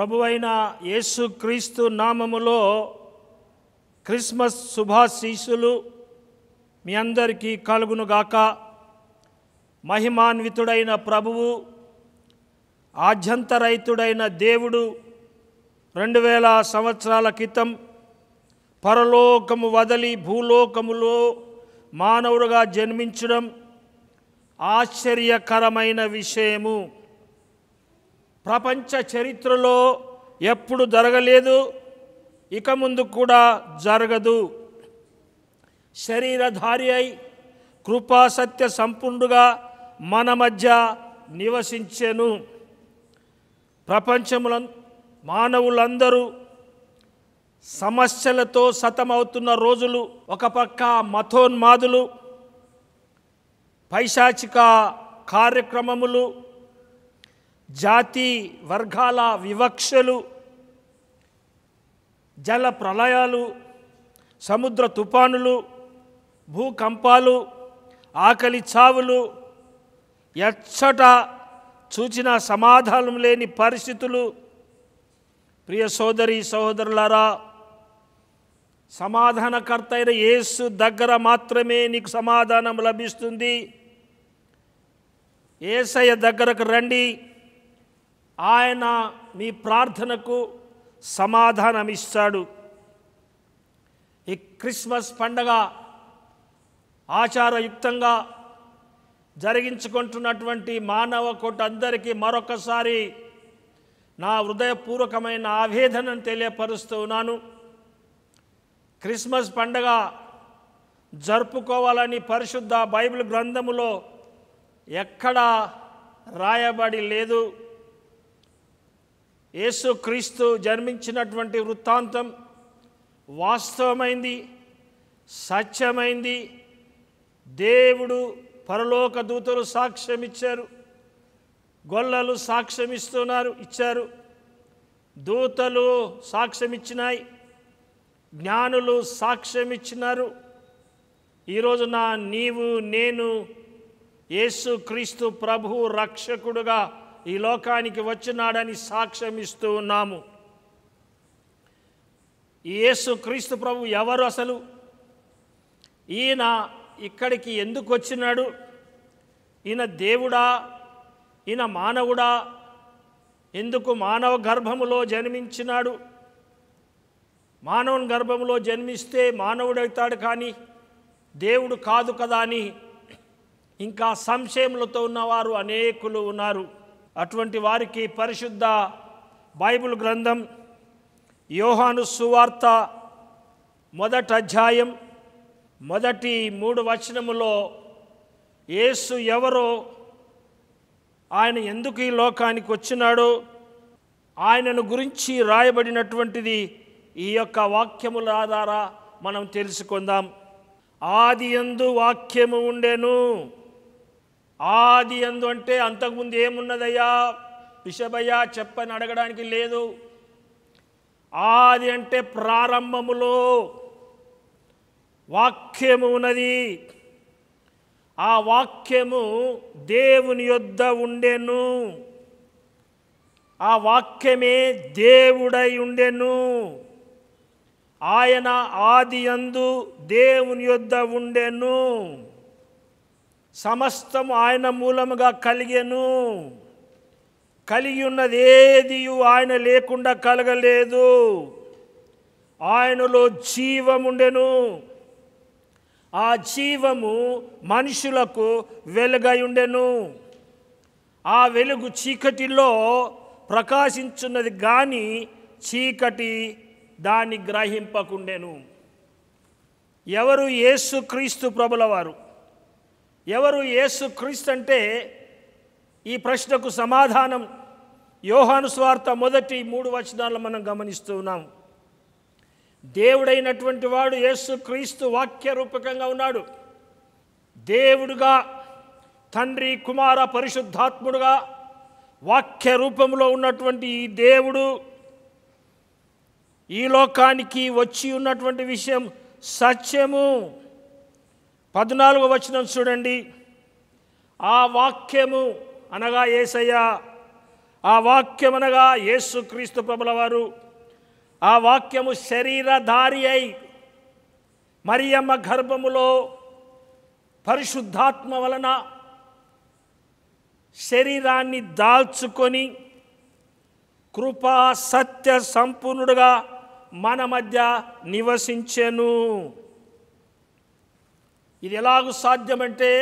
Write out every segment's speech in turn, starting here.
ప్రభువైన యేసుక్రీస్తు నామములో క్రిస్మస్ శుభాశీసులు మీ అందరికీ కలుగునుగాక మహిమాన్వితుడైన ప్రభువు ఆధ్యంతరైతుడైన దేవుడు రెండు వేల సంవత్సరాల క్రితం పరలోకము వదలి భూలోకములో మానవుడుగా జన్మించడం ఆశ్చర్యకరమైన విషయము ప్రపంచ చరిత్రలో ఎప్పుడు జరగలేదు ఇక ముందు కూడా జరగదు శరీరధారి అయి కృపా సత్య సంపూర్ణుడుగా మన మధ్య నివసించెను ప్రపంచముల మానవులందరూ సమస్యలతో సతమవుతున్న రోజులు ఒక పక్క మథోన్మాదులు పైశాచిక కార్యక్రమములు జాతి వర్గాల వివక్షలు జల ప్రళయాలు సముద్ర తుఫానులు భూకంపాలు ఆకలి చావులు ఎచ్చట చూచిన సమాధానం లేని పరిస్థితులు ప్రియ సోదరి సహోదరులారా సమాధానకర్త అయిన యేసు దగ్గర మాత్రమే నీకు సమాధానం లభిస్తుంది ఏసయ్య దగ్గరకు రండి ఆయన మీ ప్రార్థనకు సమాధానమిస్తాడు ఈ క్రిస్మస్ పండగ ఆచారయుక్తంగా జరిగించుకుంటున్నటువంటి మానవ కోట అందరికీ మరొకసారి నా హృదయపూర్వకమైన ఆవేదనను తెలియపరుస్తూ ఉన్నాను క్రిస్మస్ పండగ జరుపుకోవాలని పరిశుద్ధ బైబిల్ గ్రంథములో ఎక్కడా రాయబడి లేదు యేసుక్రీస్తు జన్మించినటువంటి వృత్తాంతం వాస్తవమైంది సత్యమైంది దేవుడు పరలోక దూతలు సాక్ష్యం ఇచ్చారు గొల్లలు సాక్ష్యం ఇస్తున్నారు ఇచ్చారు దూతలు సాక్ష్యం ఇచ్చినాయి జ్ఞానులు సాక్ష్యం ఇచ్చినారు ఈరోజు నా నీవు నేను యేసు క్రీస్తు ప్రభు రక్షకుడుగా ఈ లోకానికి వచ్చినాడని సాక్ష్యం ఇస్తూ ఉన్నాము యేసు క్రీస్తు ప్రభు ఎవరు అసలు ఈయన ఇక్కడికి ఎందుకు వచ్చినాడు ఈయన దేవుడా ఈయన మానవుడా ఎందుకు మానవ గర్భములో జన్మించినాడు మానవుని గర్భంలో జన్మిస్తే మానవుడవుతాడు కానీ దేవుడు కాదు కదా అని ఇంకా సంశయములతో ఉన్నవారు అనేకులు ఉన్నారు అటువంటి వారికి పరిశుద్ధ బైబిల్ గ్రంథం యోహాను సువార్త మొదటి అధ్యాయం మొదటి మూడు వచనములో యేసు ఎవరో ఆయన ఎందుకు ఈ లోకానికి వచ్చినాడో ఆయనను గురించి రాయబడినటువంటిది ఈ యొక్క వాక్యముల ఆధారా మనం తెలుసుకుందాం ఆది ఎందు వాక్యము ఉండెను ఆది ఎందు అంటే అంతకుముందు ఏమున్నదయ్యా పిషభయ్యా చెప్పని అడగడానికి లేదు ఆది అంటే ప్రారంభములో వాక్యము ఉన్నది ఆ వాక్యము దేవుని యొద్ద ఉండెను ఆ వాక్యమే దేవుడై ఉండెను ఆయన ఆది అందు దేవుని యొద్ద ఉండెను సమస్తము ఆయన మూలముగా కలిగేను కలిగి ఉన్నది ఏది ఆయన లేకుండా కలగలేదు ఆయనలో జీవముండెను ఆ జీవము మనుషులకు వెలుగై ఉండెను ఆ వెలుగు చీకటిలో ప్రకాశించున్నది కానీ చీకటి దాన్ని గ్రహింపకుండెను ఎవరు యేసుక్రీస్తు ప్రభులవారు ఎవరు యేసు క్రీస్తు అంటే ఈ ప్రశ్నకు సమాధానం యోహాను మొదటి మూడు వచనాలు మనం గమనిస్తూ ఉన్నాం దేవుడైనటువంటి వాడు యేసు క్రీస్తు వాక్య రూపకంగా ఉన్నాడు దేవుడుగా తండ్రి కుమార పరిశుద్ధాత్ముడుగా వాక్య రూపంలో ఉన్నటువంటి ఈ దేవుడు ఈ లోకానికి వచ్చి ఉన్నటువంటి విషయం సత్యము పద్నాలుగు వచనం చూడండి ఆ వాక్యము అనగా ఏసయ్య ఆ వాక్యం అనగా యేసుక్రీస్తు ప్రభుల వారు ఆ వాక్యము శరీరధారి అయి మరియమ్మ గర్భములో పరిశుద్ధాత్మ వలన శరీరాన్ని దాల్చుకొని కృపా సత్య సంపూర్ణుడుగా మన మధ్య నివసించెను ఇది ఎలాగూ సాధ్యమంటే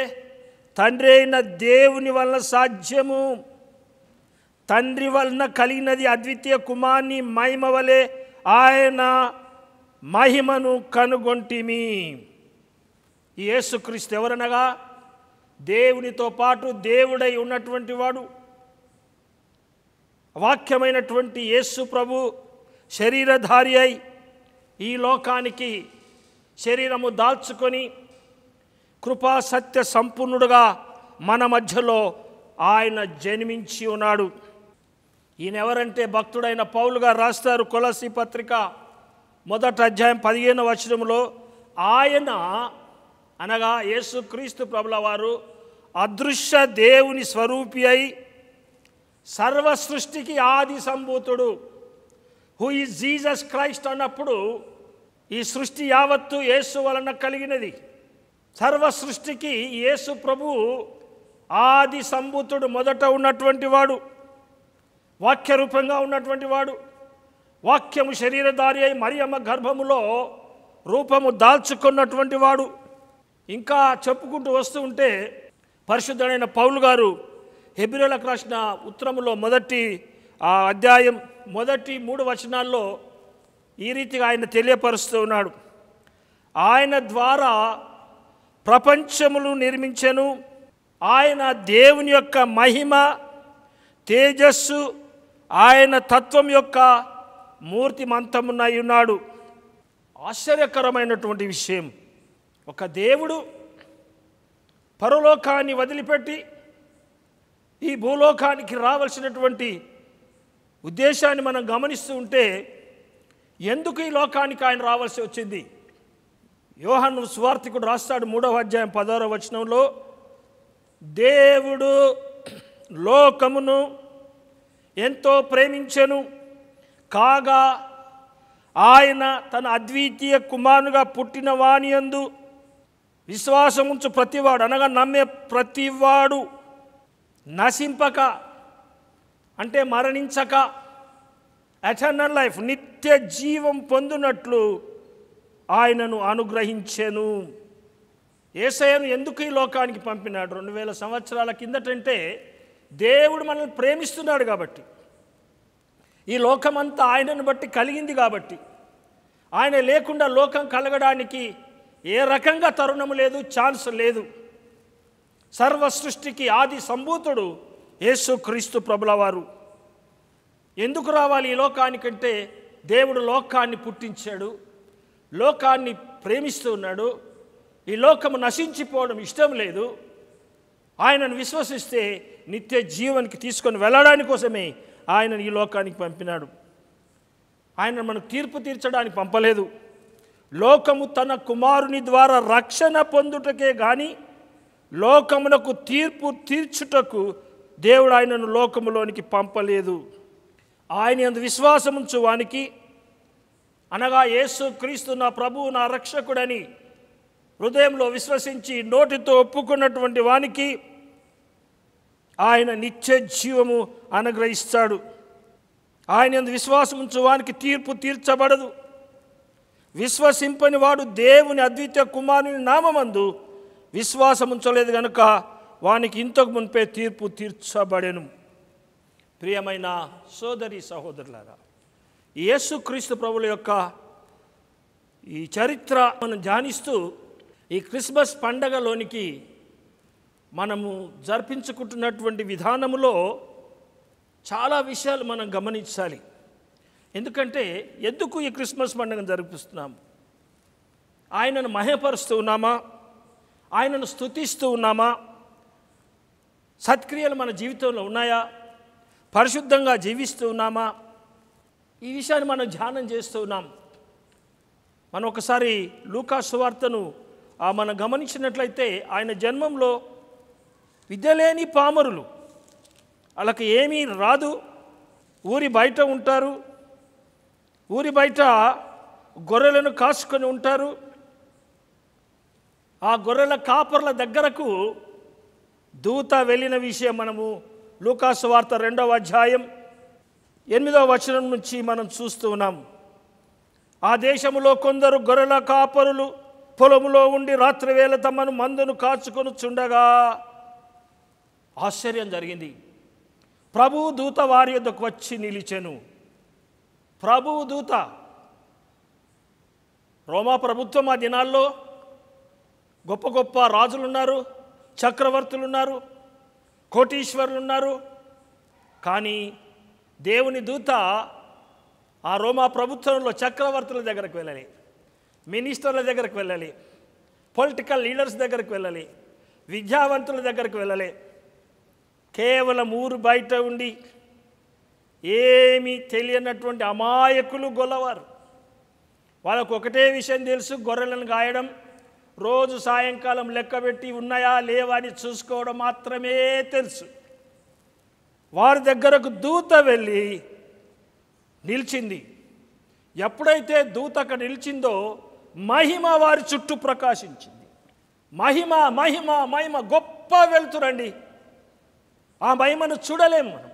తండ్రి అయిన దేవుని వలన సాధ్యము తండ్రి వలన కలిగినది అద్వితీయ కుమార్ని మహిమ వలె ఆయన మహిమను కనుగొంటిమి యేసుక్రీస్తు ఎవరనగా దేవునితో పాటు దేవుడై ఉన్నటువంటి వాడు వాక్యమైనటువంటి యేసు ప్రభు శరీరధారి అయి ఈ లోకానికి శరీరము దాల్చుకొని కృపా సత్య సంపూర్ణుడుగా మన మధ్యలో ఆయన జన్మించి ఉన్నాడు ఈయనెవరంటే భక్తుడైన పౌలుగా రాస్తారు కొలసి పత్రిక మొదట అధ్యాయం పదిహేను వచనంలో ఆయన అనగా యేసుక్రీస్తు ప్రభుల వారు అదృశ్య దేవుని స్వరూపి అయి సర్వ సృష్టికి ఆది సంభూతుడు హూ ఈజ్ జీజస్ క్రైస్ట్ అన్నప్పుడు ఈ సృష్టి యావత్తు యేసు వలన కలిగినది సర్వ సృష్టికి యేసు ప్రభు ఆది సంభూతుడు మొదట ఉన్నటువంటి వాడు వాక్య రూపంగా ఉన్నటువంటి వాడు వాక్యము శరీరధారి అయి మరియమ్మ గర్భములో రూపము దాల్చుకున్నటువంటి వాడు ఇంకా చెప్పుకుంటూ వస్తూ ఉంటే పరిశుద్ధుడైన పౌలు గారు హెబ్రిలకు రాసిన ఉత్తరములో మొదటి ఆ అధ్యాయం మొదటి మూడు వచనాల్లో ఈ రీతిగా ఆయన తెలియపరుస్తూ ఉన్నాడు ఆయన ద్వారా ప్రపంచములు నిర్మించెను ఆయన దేవుని యొక్క మహిమ తేజస్సు ఆయన తత్వం యొక్క మూర్తి మంతమున్నాయి ఉన్నాడు ఆశ్చర్యకరమైనటువంటి విషయం ఒక దేవుడు పరలోకాన్ని వదిలిపెట్టి ఈ భూలోకానికి రావలసినటువంటి ఉద్దేశాన్ని మనం గమనిస్తూ ఉంటే ఎందుకు ఈ లోకానికి ఆయన రావాల్సి వచ్చింది యోహన్ స్వార్థికుడు రాస్తాడు మూడవ అధ్యాయం పదహార వచనంలో దేవుడు లోకమును ఎంతో ప్రేమించెను కాగా ఆయన తన అద్వితీయ కుమారునిగా పుట్టిన వాణి అందు విశ్వాసం ఉంచు ప్రతివాడు అనగా నమ్మే ప్రతివాడు నశింపక అంటే మరణించక ఎటర్నల్ లైఫ్ నిత్య జీవం పొందినట్లు ఆయనను అనుగ్రహించెను ఏసయను ఎందుకు ఈ లోకానికి పంపినాడు రెండు వేల సంవత్సరాల కిందటంటే దేవుడు మనల్ని ప్రేమిస్తున్నాడు కాబట్టి ఈ లోకమంతా ఆయనను బట్టి కలిగింది కాబట్టి ఆయన లేకుండా లోకం కలగడానికి ఏ రకంగా తరుణము లేదు ఛాన్స్ లేదు సర్వ సృష్టికి ఆది సంభూతుడు యేసు క్రీస్తు ప్రభులవారు ఎందుకు రావాలి ఈ లోకానికంటే దేవుడు లోకాన్ని పుట్టించాడు లోకాన్ని ప్రేమిస్తూ ఉన్నాడు ఈ లోకము నశించిపోవడం ఇష్టం లేదు ఆయనను విశ్వసిస్తే నిత్య జీవనికి తీసుకొని వెళ్ళడాని కోసమే ఆయనను ఈ లోకానికి పంపినాడు ఆయన మనకు తీర్పు తీర్చడానికి పంపలేదు లోకము తన కుమారుని ద్వారా రక్షణ పొందుటకే కానీ లోకమునకు తీర్పు తీర్చుటకు దేవుడు ఆయనను లోకములోనికి పంపలేదు ఆయన అందు విశ్వాసముంచు వానికి అనగా యేసు క్రీస్తు నా ప్రభువు నా రక్షకుడని హృదయంలో విశ్వసించి నోటితో ఒప్పుకున్నటువంటి వానికి ఆయన నిత్య జీవము అనుగ్రహిస్తాడు ఆయన విశ్వాసం ఉంచు వానికి తీర్పు తీర్చబడదు విశ్వసింపని వాడు దేవుని అద్వితీయ కుమారుని నామందు విశ్వాసం ఉంచలేదు కనుక వానికి ఇంతకు మునిపే తీర్పు తీర్చబడెను ప్రియమైన సోదరి సహోదరులారా యేసుక్రీస్తు ప్రభుల యొక్క ఈ చరిత్ర మనం ధ్యానిస్తూ ఈ క్రిస్మస్ పండగలోనికి మనము జరిపించుకుంటున్నటువంటి విధానములో చాలా విషయాలు మనం గమనించాలి ఎందుకంటే ఎందుకు ఈ క్రిస్మస్ పండుగను జరిపిస్తున్నాము ఆయనను మహపరుస్తూ ఉన్నామా ఆయనను స్థుతిస్తూ ఉన్నామా సత్క్రియలు మన జీవితంలో ఉన్నాయా పరిశుద్ధంగా జీవిస్తూ ఉన్నామా ఈ విషయాన్ని మనం ధ్యానం చేస్తున్నాం మనం ఒకసారి లూకా సువార్తను మనం గమనించినట్లయితే ఆయన జన్మంలో విద్యలేని పామరులు వాళ్ళకి ఏమీ రాదు ఊరి బయట ఉంటారు ఊరి బయట గొర్రెలను కాసుకొని ఉంటారు ఆ గొర్రెల కాపర్ల దగ్గరకు దూత వెళ్ళిన విషయం మనము లూకాసు వార్త రెండవ అధ్యాయం ఎనిమిదవ వచనం నుంచి మనం చూస్తూ ఉన్నాం ఆ దేశములో కొందరు గొర్రెల కాపరులు పొలములో ఉండి రాత్రి వేళ తమను మందును కాచుకొని చుండగా ఆశ్చర్యం జరిగింది ప్రభు దూత వారి యొద్దకు వచ్చి నిలిచెను ప్రభువు దూత రోమా ప్రభుత్వం ఆ దినాల్లో గొప్ప గొప్ప రాజులున్నారు చక్రవర్తులున్నారు కోటీశ్వరులున్నారు కానీ దేవుని దూత ఆ రోమా ప్రభుత్వంలో చక్రవర్తుల దగ్గరకు వెళ్ళాలి మినిస్టర్ల దగ్గరకు వెళ్ళాలి పొలిటికల్ లీడర్స్ దగ్గరకు వెళ్ళాలి విద్యావంతుల దగ్గరకు వెళ్ళాలి కేవలం ఊరు బయట ఉండి ఏమీ తెలియనటువంటి అమాయకులు గొల్లవారు వాళ్ళకు ఒకటే విషయం తెలుసు గొర్రెలను గాయడం రోజు సాయంకాలం లెక్కబెట్టి ఉన్నాయా లేవా అని చూసుకోవడం మాత్రమే తెలుసు వారి దగ్గరకు దూత వెళ్ళి నిలిచింది ఎప్పుడైతే దూత అక్కడ నిలిచిందో మహిమ వారి చుట్టూ ప్రకాశించింది మహిమ మహిమ మహిమ గొప్ప వెళ్తురండి ఆ మహిమను చూడలేము మనం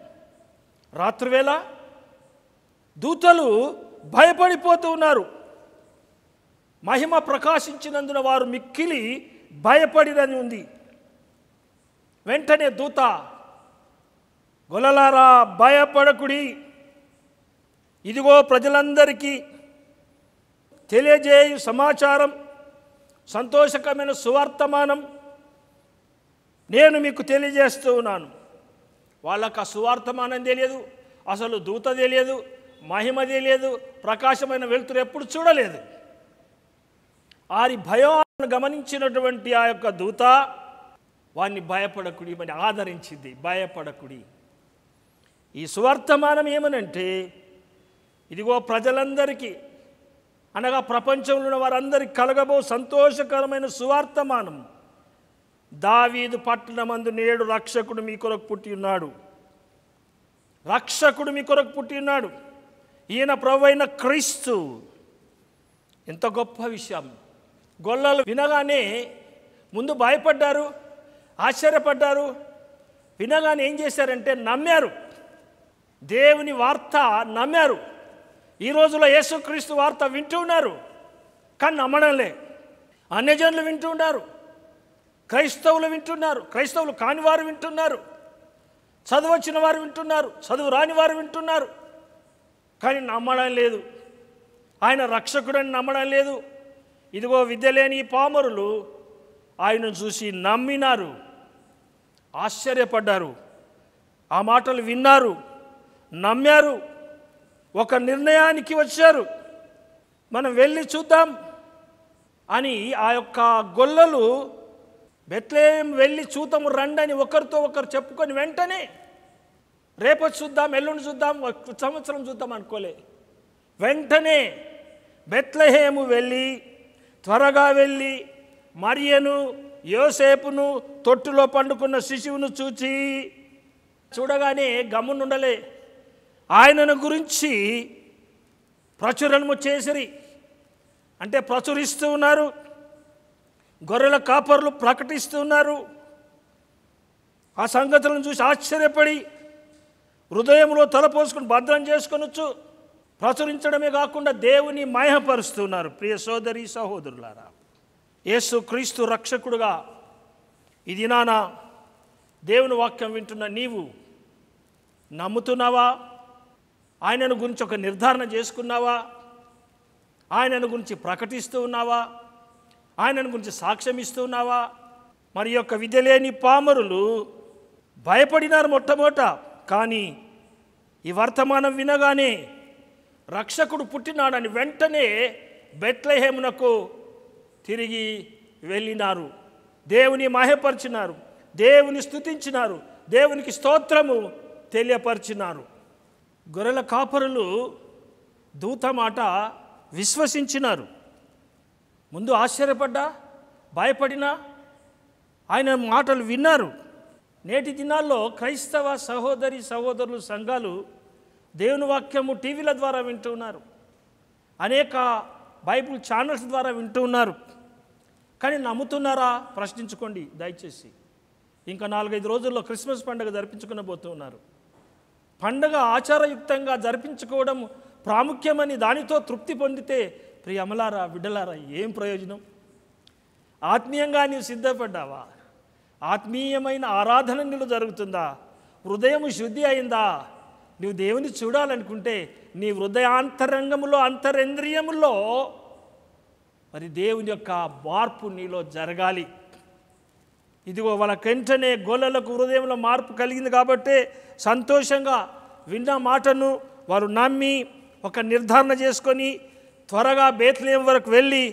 రాత్రివేళ దూతలు భయపడిపోతూ ఉన్నారు మహిమ ప్రకాశించినందున వారు మిక్కిలి భయపడిరని ఉంది వెంటనే దూత గొలలారా భయపడకుడి ఇదిగో ప్రజలందరికీ తెలియజేయు సమాచారం సంతోషకమైన సువార్తమానం నేను మీకు తెలియజేస్తూ ఉన్నాను వాళ్ళకు ఆ సువార్తమానం తెలియదు అసలు దూత తెలియదు మహిమ తెలియదు ప్రకాశమైన వెలుతురు ఎప్పుడు చూడలేదు వారి భయం గమనించినటువంటి ఆ యొక్క దూత వాణ్ణి భయపడకుడి మరి ఆదరించింది భయపడకుడి ఈ సువర్తమానం ఏమనంటే ఇదిగో ప్రజలందరికీ అనగా ప్రపంచంలో ఉన్న వారందరికీ కలగబో సంతోషకరమైన సువార్తమానం దావీదు పట్టణమందు నేడు రక్షకుడు మీ కొరకు పుట్టి ఉన్నాడు రక్షకుడు మీ కొరకు పుట్టి ఉన్నాడు ఈయన ప్రవైన క్రీస్తు ఎంత గొప్ప విషయం గొల్లలు వినగానే ముందు భయపడ్డారు ఆశ్చర్యపడ్డారు వినగానే ఏం చేశారంటే నమ్మారు దేవుని వార్త నమ్మారు ఈ రోజులో యేసుక్రీస్తు వార్త వింటూ ఉన్నారు కానీ నమ్మడంలే అన్యజనులు వింటూ ఉన్నారు క్రైస్తవులు వింటున్నారు క్రైస్తవులు కాని వారు వింటున్నారు చదువచ్చిన వారు వింటున్నారు చదువు రాని వారు వింటున్నారు కానీ నమ్మడం లేదు ఆయన రక్షకుడని నమ్మడం లేదు ఇదిగో విద్య లేని ఈ పామరులు ఆయనను చూసి నమ్మినారు ఆశ్చర్యపడ్డారు ఆ మాటలు విన్నారు నమ్మారు ఒక నిర్ణయానికి వచ్చారు మనం వెళ్ళి చూద్దాం అని ఆ యొక్క గొల్లలు బెత్లేం వెళ్ళి చూద్దాము రండి అని ఒకరితో ఒకరు చెప్పుకొని వెంటనే రేపు చూద్దాం ఎల్లుండి చూద్దాం సంవత్సరం చూద్దాం అనుకోలే వెంటనే బెత్లహేము వెళ్ళి త్వరగా వెళ్ళి మరియను యోసేపును తొట్టులో పండుకున్న శిశువును చూచి చూడగానే గమ్మునుండలే ఆయనను గురించి ప్రచురణము చేసిరి అంటే ప్రచురిస్తూ ఉన్నారు గొర్రెల కాపర్లు ఉన్నారు ఆ సంగతులను చూసి ఆశ్చర్యపడి హృదయంలో తలపోసుకుని భద్రం చేసుకొనొచ్చు ప్రచురించడమే కాకుండా దేవుని మయపరుస్తున్నారు ప్రియ సోదరి సహోదరులారా యేసు క్రీస్తు రక్షకుడుగా ఇది నానా దేవుని వాక్యం వింటున్న నీవు నమ్ముతున్నావా ఆయనను గురించి ఒక నిర్ధారణ చేసుకున్నావా ఆయనను గురించి ప్రకటిస్తూ ఉన్నావా ఆయనను గురించి సాక్ష్యం ఇస్తూ ఉన్నావా మరి యొక్క విధలేని పామరులు భయపడినారు మొట్టమొదట కానీ ఈ వర్తమానం వినగానే రక్షకుడు పుట్టినాడని వెంటనే బెట్లహేమునకు తిరిగి వెళ్ళినారు దేవుని మహపరిచినారు దేవుని స్థుతించినారు దేవునికి స్తోత్రము తెలియపరిచినారు గొర్రెల కాపరులు దూత మాట విశ్వసించినారు ముందు ఆశ్చర్యపడ్డా భయపడినా ఆయన మాటలు విన్నారు నేటి దినాల్లో క్రైస్తవ సహోదరి సహోదరులు సంఘాలు దేవుని వాక్యము టీవీల ద్వారా ఉన్నారు అనేక బైబుల్ ఛానల్స్ ద్వారా వింటూ ఉన్నారు కానీ నమ్ముతున్నారా ప్రశ్నించుకోండి దయచేసి ఇంకా నాలుగైదు రోజుల్లో క్రిస్మస్ పండుగ జరిపించుకుని పోతున్నారు పండగ ఆచారయుక్తంగా జరిపించుకోవడం ప్రాముఖ్యమని దానితో తృప్తి పొందితే ప్రియమలారా బిడ్డలారా ఏం ప్రయోజనం ఆత్మీయంగా నీవు సిద్ధపడ్డావా ఆత్మీయమైన ఆరాధన నీళ్ళు జరుగుతుందా హృదయం శుద్ధి అయిందా నీవు దేవుని చూడాలనుకుంటే నీ హృదయాంతరంగములో అంతరేంద్రియముల్లో మరి దేవుని యొక్క మార్పు నీలో జరగాలి ఇదిగో వాళ్ళ వెంటనే గోళ్ళకు హృదయంలో మార్పు కలిగింది కాబట్టే సంతోషంగా విన్న మాటను వారు నమ్మి ఒక నిర్ధారణ చేసుకొని త్వరగా బేత్లేం వరకు వెళ్ళి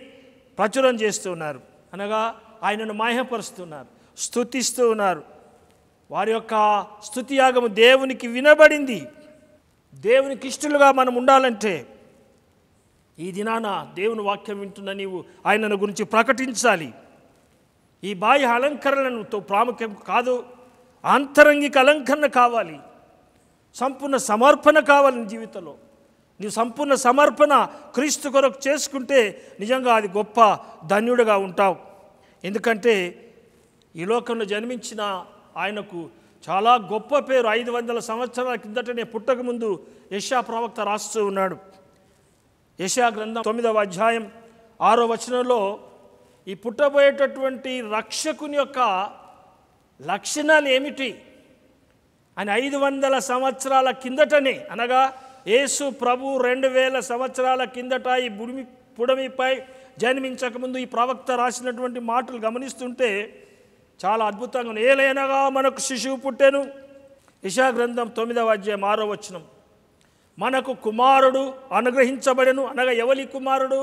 ప్రచురం చేస్తున్నారు అనగా ఆయనను మాయపరుస్తున్నారు స్థుతిస్తూ ఉన్నారు వారి యొక్క స్థుతియాగము దేవునికి వినబడింది దేవునికి ఇష్టలుగా మనం ఉండాలంటే ఈ దినాన దేవుని వాక్యం వింటున్న నీవు ఆయనను గురించి ప్రకటించాలి ఈ బాహ్య అలంకరణతో ప్రాముఖ్యం కాదు ఆంతరంగిక అలంకరణ కావాలి సంపూర్ణ సమర్పణ కావాలి నీ జీవితంలో నీవు సంపూర్ణ సమర్పణ క్రీస్తు కొరకు చేసుకుంటే నిజంగా అది గొప్ప ధన్యుడిగా ఉంటావు ఎందుకంటే ఈ లోకంలో జన్మించిన ఆయనకు చాలా గొప్ప పేరు ఐదు వందల సంవత్సరాల కిందటనే పుట్టక ముందు యశా ప్రవక్త రాస్తూ ఉన్నాడు యశా గ్రంథం తొమ్మిదవ అధ్యాయం ఆరో వచనంలో ఈ పుట్టబోయేటటువంటి రక్షకుని యొక్క లక్షణాలు ఏమిటి అని ఐదు వందల సంవత్సరాల కిందటనే అనగా యేసు ప్రభు రెండు వేల సంవత్సరాల కిందట ఈ భూమి పుడమిపై జన్మించకముందు ఈ ప్రవక్త రాసినటువంటి మాటలు గమనిస్తుంటే చాలా అద్భుతంగా ఏలైనగా మనకు శిశువు పుట్టాను గ్రంథం తొమ్మిదవ అధ్యాయం ఆరో వచనం మనకు కుమారుడు అనుగ్రహించబడెను అనగా ఎవలి కుమారుడు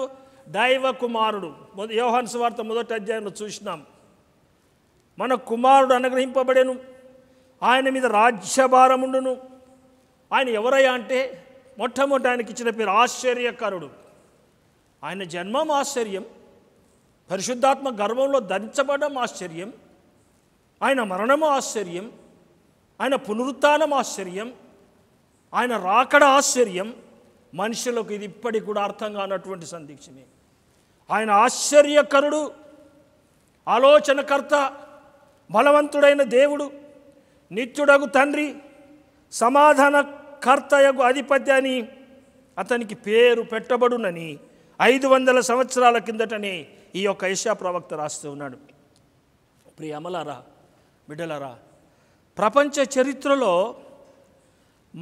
దైవ కుమారుడు యోహాన్ వార్త మొదటి అధ్యాయంలో చూసినాం మన కుమారుడు అనుగ్రహింపబడెను ఆయన మీద రాజ్యభారముండును ఆయన ఎవరయ్యా అంటే మొట్టమొదటి ఆయనకి ఇచ్చిన పేరు ఆశ్చర్యకరుడు ఆయన జన్మం ఆశ్చర్యం పరిశుద్ధాత్మ గర్వంలో ధరించబడడం ఆశ్చర్యం ఆయన మరణము ఆశ్చర్యం ఆయన పునరుత్నం ఆశ్చర్యం ఆయన రాకడ ఆశ్చర్యం మనుషులకు ఇది ఇప్పటికి కూడా అర్థం కానటువంటి సందీక్షనే ఆయన ఆశ్చర్యకరుడు ఆలోచనకర్త బలవంతుడైన దేవుడు నిత్యుడగు తండ్రి సమాధానకర్తయగు అధిపతి అని అతనికి పేరు పెట్టబడునని ఐదు వందల సంవత్సరాల కిందటనే ఈ యొక్క ఐషా ప్రవక్త రాస్తూ ఉన్నాడు అమలారా బిడ్డలారా ప్రపంచ చరిత్రలో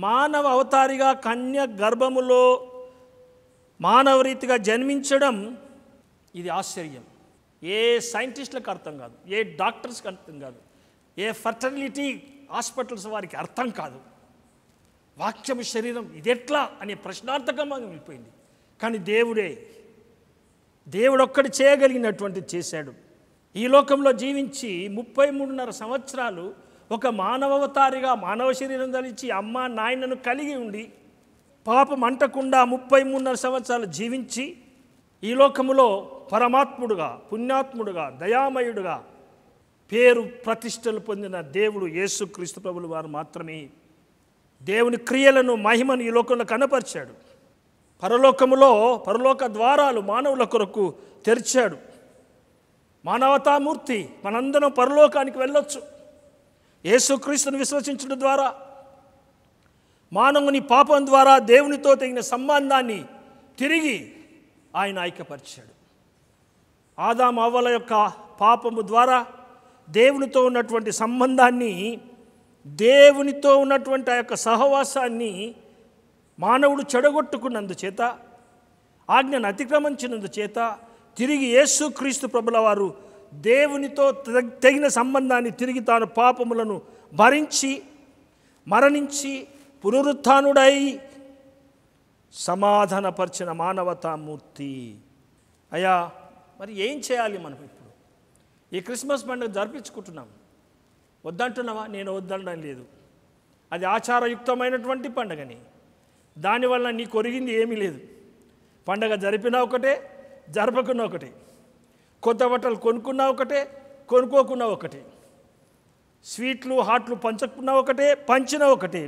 మానవ అవతారిగా కన్య గర్భములో మానవ రీతిగా జన్మించడం ఇది ఆశ్చర్యం ఏ సైంటిస్టులకు అర్థం కాదు ఏ డాక్టర్స్కి అర్థం కాదు ఏ ఫర్టర్నిటీ హాస్పిటల్స్ వారికి అర్థం కాదు వాక్యము శరీరం ఇదెట్లా అనే ప్రశ్నార్థకంగా వెళ్ళిపోయింది కానీ దేవుడే దేవుడొక్కడు చేయగలిగినటువంటి చేశాడు ఈ లోకంలో జీవించి ముప్పై మూడున్నర సంవత్సరాలు ఒక మానవతారిగా మానవ శరీరం ధరించి అమ్మ నాయనను కలిగి ఉండి పాపం అంటకుండా ముప్పై మూడున్నర సంవత్సరాలు జీవించి ఈ లోకములో పరమాత్ముడుగా పుణ్యాత్ముడుగా దయామయుడుగా పేరు ప్రతిష్టలు పొందిన దేవుడు క్రీస్తు ప్రభులు వారు మాత్రమే దేవుని క్రియలను మహిమను ఈ లోకంలో కనపరిచాడు పరలోకములో పరలోక ద్వారాలు మానవుల కొరకు తెరిచాడు మానవతామూర్తి మనందరం పరలోకానికి వెళ్ళొచ్చు యేసుక్రీస్తును విశ్వసించడం ద్వారా మానవుని పాపం ద్వారా దేవునితో తగిన సంబంధాన్ని తిరిగి ఆయన ఐక్యపరిచాడు ఆదాం అవ్వల యొక్క పాపము ద్వారా దేవునితో ఉన్నటువంటి సంబంధాన్ని దేవునితో ఉన్నటువంటి ఆ యొక్క సహవాసాన్ని మానవుడు చెడగొట్టుకున్నందుచేత ఆజ్ఞను అతిక్రమించినందుచేత తిరిగి యేసుక్రీస్తు ప్రభుల వారు దేవునితో తగిన సంబంధాన్ని తిరిగి తాను పాపములను భరించి మరణించి పునరుత్డై సమాధానపరిచిన మానవతామూర్తి అయా మరి ఏం చేయాలి మనం ఇప్పుడు ఈ క్రిస్మస్ పండుగ జరిపించుకుంటున్నాం వద్దంటున్నావా నేను వద్దనడం లేదు అది ఆచారయుక్తమైనటువంటి పండుగని దానివల్ల నీ కొరిగింది ఏమీ లేదు పండగ జరిపినా ఒకటే జరపకున్న ఒకటే కొత్త బట్టలు కొనుక్కున్నా ఒకటే కొనుక్కోకున్నా ఒకటే స్వీట్లు హాట్లు పంచుకున్నా ఒకటే పంచినా ఒకటే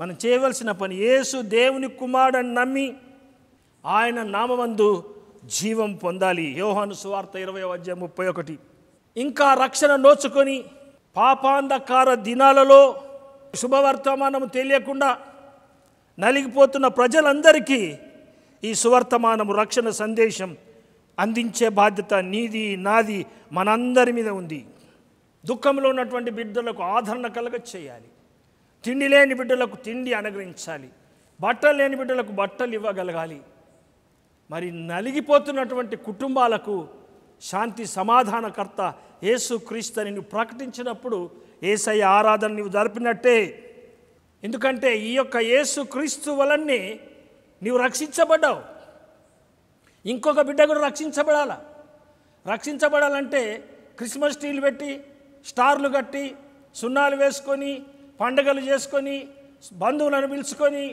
మనం చేయవలసిన పని యేసు దేవుని కుమారుడని నమ్మి ఆయన నామందు జీవం పొందాలి యోహాను సువార్త ఇరవై అధ్యాయం ముప్పై ఒకటి ఇంకా రక్షణ నోచుకొని పాపాంధకార దినాలలో శుభవర్తమానము తెలియకుండా నలిగిపోతున్న ప్రజలందరికీ ఈ సువర్తమానము రక్షణ సందేశం అందించే బాధ్యత నీది నాది మనందరి మీద ఉంది దుఃఖంలో ఉన్నటువంటి బిడ్డలకు ఆదరణ కలగ చేయాలి తిండి లేని బిడ్డలకు తిండి అనుగ్రహించాలి బట్టలు లేని బిడ్డలకు బట్టలు ఇవ్వగలగాలి మరి నలిగిపోతున్నటువంటి కుటుంబాలకు శాంతి సమాధానకర్త యేసు అని నువ్వు ప్రకటించినప్పుడు ఏసయ్య ఆరాధన నువ్వు జరిపినట్టే ఎందుకంటే ఈ యొక్క యేసు క్రీస్తు వలనే నీవు రక్షించబడ్డావు ఇంకొక బిడ్డ కూడా రక్షించబడాలా రక్షించబడాలంటే క్రిస్మస్ ట్రీలు పెట్టి స్టార్లు కట్టి సున్నాలు వేసుకొని పండుగలు చేసుకొని బంధువులను పిలుచుకొని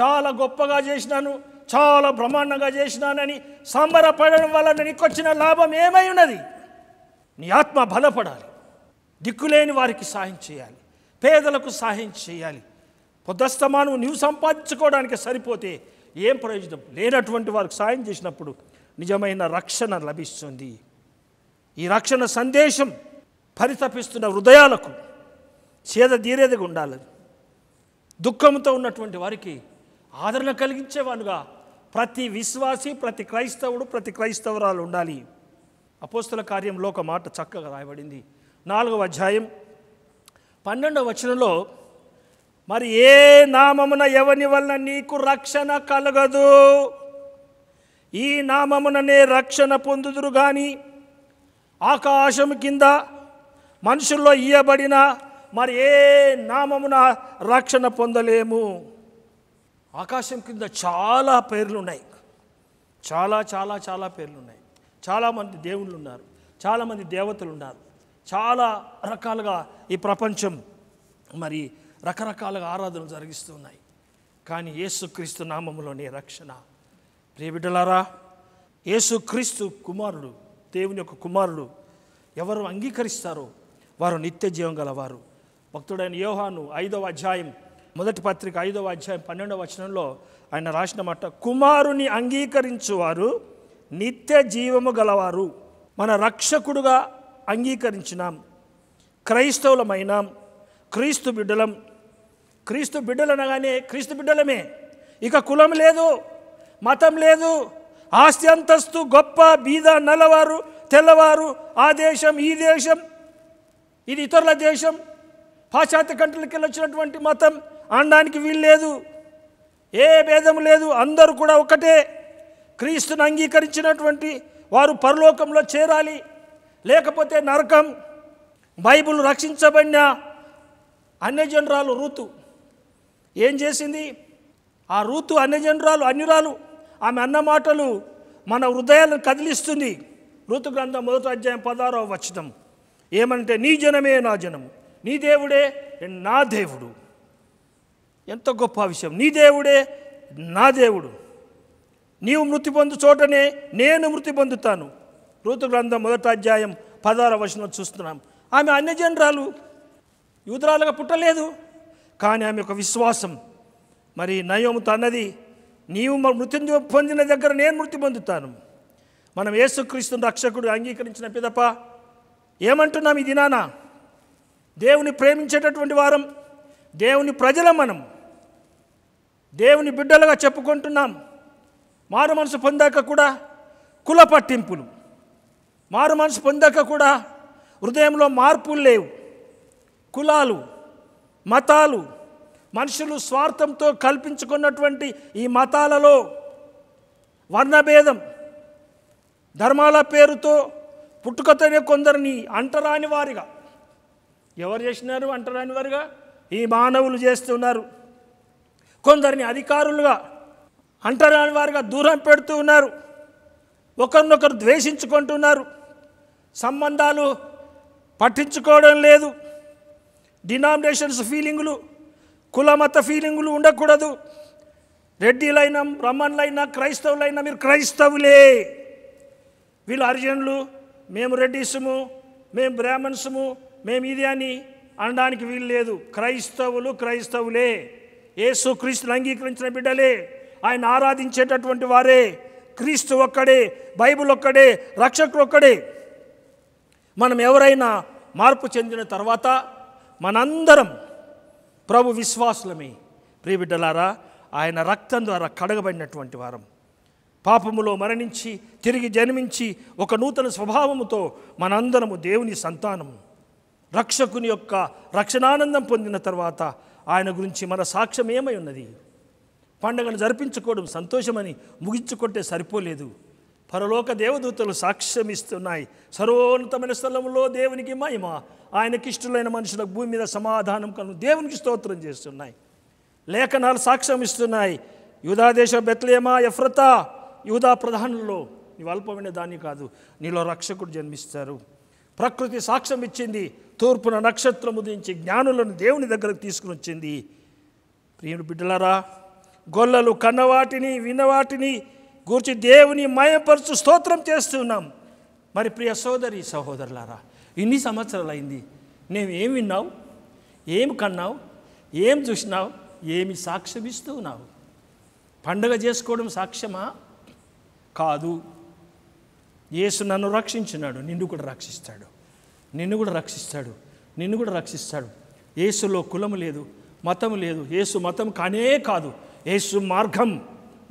చాలా గొప్పగా చేసినాను చాలా బ్రహ్మాండంగా చేసినానని సంబరపడడం వల్ల నీకు వచ్చిన లాభం ఏమై ఉన్నది నీ ఆత్మ బలపడాలి దిక్కులేని వారికి సాయం చేయాలి పేదలకు సాయం చేయాలి పొద్దస్తమానం నువ్వు సంపాదించుకోవడానికి సరిపోతే ఏం ప్రయోజనం లేనటువంటి వారికి సాయం చేసినప్పుడు నిజమైన రక్షణ లభిస్తుంది ఈ రక్షణ సందేశం పరితపిస్తున్న హృదయాలకు చేద తీరేదిగా ఉండాలి దుఃఖంతో ఉన్నటువంటి వారికి ఆదరణ కలిగించేవానుగా ప్రతి విశ్వాసి ప్రతి క్రైస్తవుడు ప్రతి క్రైస్తవురాలు ఉండాలి అపోస్తుల కార్యంలో ఒక మాట చక్కగా రాయబడింది నాలుగవ అధ్యాయం పన్నెండవ వచనంలో మరి ఏ నామమున ఎవని వలన నీకు రక్షణ కలగదు ఈ నామముననే రక్షణ పొందుదురు కానీ ఆకాశం కింద మనుషుల్లో ఇయ్యబడిన మరి ఏ నామమున రక్షణ పొందలేము ఆకాశం కింద చాలా పేర్లు ఉన్నాయి చాలా చాలా చాలా పేర్లు ఉన్నాయి చాలామంది దేవుళ్ళు ఉన్నారు చాలామంది దేవతలు ఉన్నారు చాలా రకాలుగా ఈ ప్రపంచం మరి రకరకాలుగా ఆరాధనలు జరిగిస్తున్నాయి కానీ యేసుక్రీస్తు నామంలోని రక్షణ ప్రియబిడ్డలారా యేసుక్రీస్తు కుమారుడు దేవుని యొక్క కుమారుడు ఎవరు అంగీకరిస్తారో వారు నిత్య జీవం గలవారు భక్తుడైన యోహాను ఐదవ అధ్యాయం మొదటి పత్రిక ఐదవ అధ్యాయం పన్నెండవ వచనంలో ఆయన రాసిన మాట కుమారుని అంగీకరించువారు నిత్య జీవము గలవారు మన రక్షకుడుగా అంగీకరించినాం క్రైస్తవులమైనాం క్రీస్తు బిడ్డలం క్రీస్తు బిడ్డలనగానే క్రీస్తు బిడ్డలమే ఇక కులం లేదు మతం లేదు ఆస్తి అంతస్తు గొప్ప బీద నలవారు తెల్లవారు ఆ దేశం ఈ దేశం ఇది ఇతరుల దేశం పాశ్చాత్య కంట్రీలకి వచ్చినటువంటి మతం అనడానికి వీలు లేదు ఏ భేదం లేదు అందరూ కూడా ఒకటే క్రీస్తుని అంగీకరించినటువంటి వారు పరలోకంలో చేరాలి లేకపోతే నరకం బైబుల్ రక్షించబడిన జనరాలు రుతు ఏం చేసింది ఆ ఋతు జనరాలు అన్యురాలు ఆమె అన్న మాటలు మన హృదయాలను కదిలిస్తుంది ఋతు గ్రంథం మొదటి అధ్యాయం పదారో వచ్చినం ఏమంటే నీ జనమే నా జనము నీ దేవుడే నా దేవుడు ఎంత గొప్ప విషయం నీ దేవుడే నా దేవుడు నీవు మృతి పొందు చోటనే నేను మృతి పొందుతాను రూతు గ్రంథం మొదట అధ్యాయం పదార వర్షం చూస్తున్నాం ఆమె జనరాలు యూదురాలుగా పుట్టలేదు కానీ ఆమె ఒక విశ్వాసం మరి నయోము తన్నది నీవు మృతి పొందిన దగ్గర నేను మృతి పొందుతాను మనం యేసుక్రీస్తుని రక్షకుడు అంగీకరించిన పిదప ఏమంటున్నాం ఈ దినానా దేవుని ప్రేమించేటటువంటి వారం దేవుని ప్రజల మనం దేవుని బిడ్డలుగా చెప్పుకుంటున్నాం మారు మనసు పొందాక కూడా కుల పట్టింపులు మారు మనసు పొందాక కూడా హృదయంలో మార్పులు లేవు కులాలు మతాలు మనుషులు స్వార్థంతో కల్పించుకున్నటువంటి ఈ మతాలలో వర్ణభేదం ధర్మాల పేరుతో పుట్టుకతోనే కొందరిని అంటరాని వారిగా ఎవరు చేసినారు అంటరాని వారుగా ఈ మానవులు చేస్తున్నారు కొందరిని అధికారులుగా అంటరాని వారుగా దూరం పెడుతూ ఉన్నారు ఒకరినొకరు ద్వేషించుకుంటున్నారు సంబంధాలు పట్టించుకోవడం లేదు డినామినేషన్స్ ఫీలింగులు కులమత ఫీలింగులు ఉండకూడదు రెడ్డిలైనా బ్రహ్మణులైనా క్రైస్తవులైనా మీరు క్రైస్తవులే వీళ్ళు అర్జునులు మేము రెడ్డిసుము మేము బ్రాహ్మణ్సుము మేము ఇది అని అనడానికి వీలు లేదు క్రైస్తవులు క్రైస్తవులే యేసు క్రీస్తుని అంగీకరించిన బిడ్డలే ఆయన ఆరాధించేటటువంటి వారే క్రీస్తు ఒక్కడే బైబుల్ ఒక్కడే రక్షకుడు ఒక్కడే మనం ఎవరైనా మార్పు చెందిన తర్వాత మనందరం ప్రభు విశ్వాసులమే ప్రియబిడ్డలారా ఆయన రక్తం ద్వారా కడగబడినటువంటి వారం పాపములో మరణించి తిరిగి జన్మించి ఒక నూతన స్వభావముతో మనందరము దేవుని సంతానము రక్షకుని యొక్క రక్షణానందం పొందిన తర్వాత ఆయన గురించి మన సాక్ష్యం ఏమై ఉన్నది పండుగను జరిపించుకోవడం సంతోషమని ముగించుకుంటే సరిపోలేదు పరలోక దేవదూతలు సాక్ష్యమిస్తున్నాయి సర్వోన్నతమైన స్థలంలో దేవునికి మహిమ ఆయనకి ఇష్టలైన మనుషుల భూమి మీద సమాధానం కను దేవునికి స్తోత్రం చేస్తున్నాయి లేఖనాలు సాక్ష్యం ఇస్తున్నాయి దేశ బెత్లేమా ఎఫ్రతా యూధా ప్రధానుల్లో నీవు అల్పమైన దాన్ని కాదు నీలో రక్షకుడు జన్మిస్తారు ప్రకృతి సాక్ష్యం ఇచ్చింది తూర్పున నక్షత్రం ఉదించి జ్ఞానులను దేవుని దగ్గరకు తీసుకుని వచ్చింది ప్రియుడు బిడ్డలారా గొల్లలు కన్నవాటిని విన్నవాటిని గూర్చి దేవుని మయపరుచు స్తోత్రం చేస్తున్నాం మరి ప్రియ సోదరి సహోదరులారా ఇన్ని సంవత్సరాలు అయింది నేను ఏం విన్నావు ఏం కన్నావు ఏం చూసినావు ఏమి సాక్ష్యం ఉన్నావు పండగ చేసుకోవడం సాక్ష్యమా కాదు యేసు నన్ను రక్షించినాడు నిన్ను కూడా రక్షిస్తాడు నిన్ను కూడా రక్షిస్తాడు నిన్ను కూడా రక్షిస్తాడు యేసులో కులము లేదు మతం లేదు యేసు మతం కానే కాదు యేసు మార్గం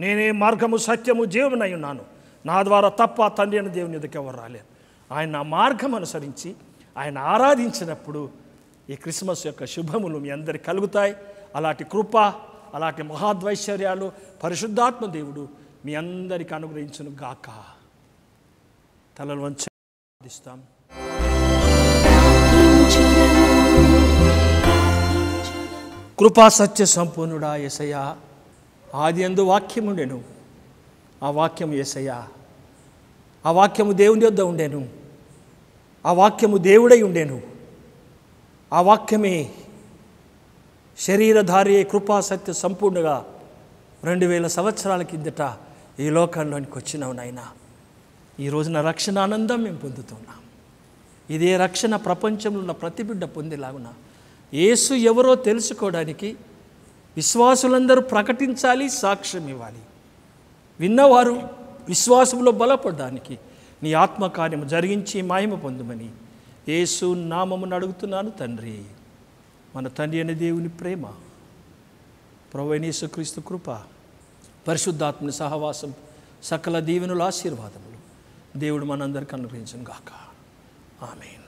నేనే మార్గము సత్యము జీవనై ఉన్నాను నా ద్వారా తప్ప తండ్రి అని దేవుని ఎదుక ఎవరు రాలేదు ఆయన మార్గం అనుసరించి ఆయన ఆరాధించినప్పుడు ఈ క్రిస్మస్ యొక్క శుభములు మీ అందరికి కలుగుతాయి అలాంటి కృప అలాంటి మహాద్వైశ్వర్యాలు పరిశుద్ధాత్మ దేవుడు మీ అందరికి అనుగ్రహించును గాక తలలు వంచిస్తాం కృపా సత్య సంపూర్ణుడా ఎసయా ఆది అందు వాక్యముండెను ఆ వాక్యము ఎసయా ఆ వాక్యము దేవుని యొద్ద ఉండేను ఆ వాక్యము దేవుడై ఉండేను ఆ వాక్యమే శరీరధారి కృపా సత్య సంపూర్ణగా రెండు వేల సంవత్సరాల కిందట ఈ లోకంలోనికి వచ్చినవునైనా నాయన ఈరోజున రక్షణ ఆనందం మేము పొందుతున్నాం ఇదే రక్షణ ప్రపంచంలో ఉన్న ప్రతి బిడ్డ పొందేలాగున యేసు ఎవరో తెలుసుకోవడానికి విశ్వాసులందరూ ప్రకటించాలి సాక్ష్యం ఇవ్వాలి విన్నవారు విశ్వాసంలో బలపడడానికి నీ ఆత్మకార్యము జరిగించి మాయము పొందుమని యేసు నామమును అడుగుతున్నాను తండ్రి మన తండ్రి అనే దేవుని ప్రేమ క్రీస్తు కృప పరిశుద్ధాత్మని సహవాసం సకల దీవెనుల ఆశీర్వాదములు దేవుడు మనందరికీ అనుగ్రహించను గాకా Amen.